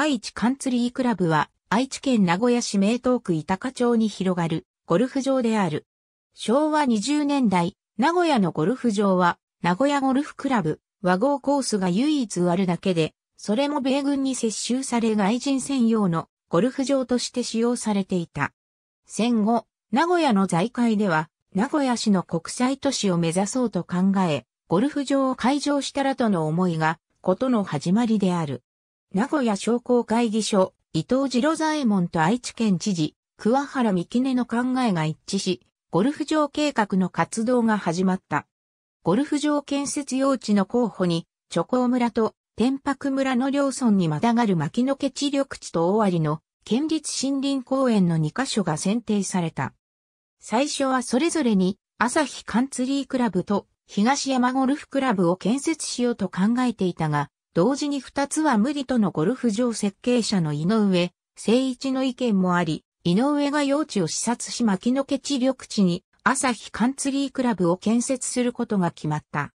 愛知カンツリークラブは、愛知県名古屋市名東区板賀町に広がるゴルフ場である。昭和20年代、名古屋のゴルフ場は、名古屋ゴルフクラブ、和合コースが唯一あるだけで、それも米軍に接収され外人専用のゴルフ場として使用されていた。戦後、名古屋の財界では、名古屋市の国際都市を目指そうと考え、ゴルフ場を開場したらとの思いが、ことの始まりである。名古屋商工会議所、伊藤次郎左衛門と愛知県知事、桑原美希根の考えが一致し、ゴルフ場計画の活動が始まった。ゴルフ場建設用地の候補に、チョコ村と天白村の両村にまたがる牧野家地緑地と大有の県立森林公園の2カ所が選定された。最初はそれぞれに朝日カンツリークラブと東山ゴルフクラブを建設しようと考えていたが、同時に2つは無理とのゴルフ場設計者の井上、誠一の意見もあり、井上が用地を視察し牧野家地緑地に朝日カンツリークラブを建設することが決まった。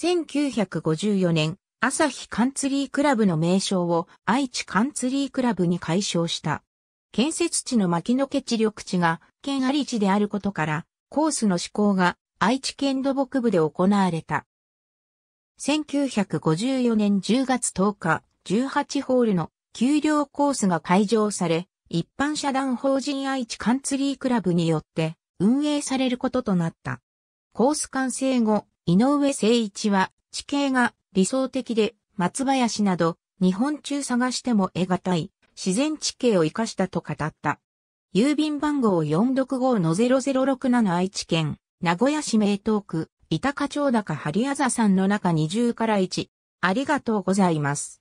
1954年、朝日カンツリークラブの名称を愛知カンツリークラブに改称した。建設地の牧野家地緑地が県あり地であることから、コースの施行が愛知県土木部で行われた。1954年10月10日、18ホールの給料コースが開場され、一般社団法人愛知カンツリークラブによって運営されることとなった。コース完成後、井上誠一は地形が理想的で松林など日本中探しても得難い自然地形を活かしたと語った。郵便番号465-0067愛知県名古屋市名東区板課長高張あざさんの中20から1。ありがとうございます。